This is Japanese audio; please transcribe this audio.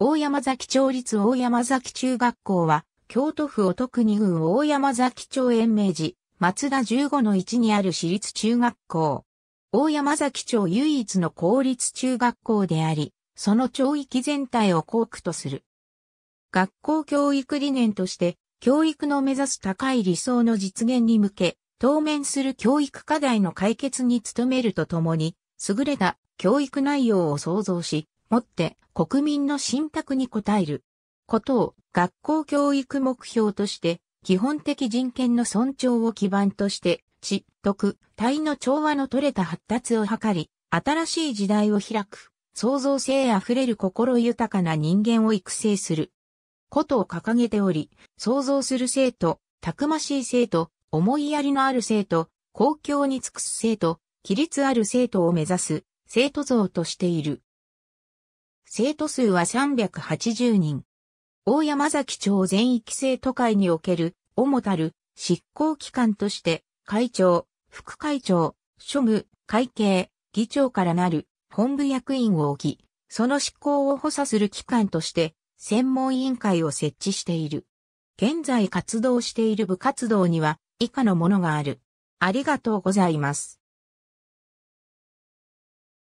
大山崎町立大山崎中学校は、京都府お徳国郡大山崎町延明寺、松田15の1にある私立中学校。大山崎町唯一の公立中学校であり、その町域全体を校区とする。学校教育理念として、教育の目指す高い理想の実現に向け、当面する教育課題の解決に努めるとともに、優れた教育内容を創造し、もって国民の信託に応えることを学校教育目標として基本的人権の尊重を基盤として知、徳、体の調和の取れた発達を図り、新しい時代を開く、創造性あふれる心豊かな人間を育成する。ことを掲げており、創造する生徒、たくましい生徒、思いやりのある生徒、公共に尽くす生徒、規律ある生徒を目指す、生徒像としている。生徒数は380人。大山崎町全域生徒会における、主たる執行機関として、会長、副会長、庶務、会計、議長からなる本部役員を置き、その執行を補佐する機関として、専門委員会を設置している。現在活動している部活動には、以下のものがある。ありがとうございます。